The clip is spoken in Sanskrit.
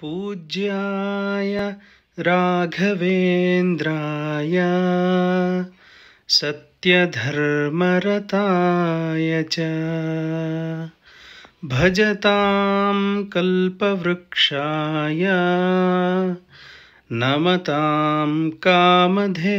पूज्याय राघवेन्द्राय सत्यधर्मरताय च भजतां कल्पवृक्षाय नमतां कामधेनवे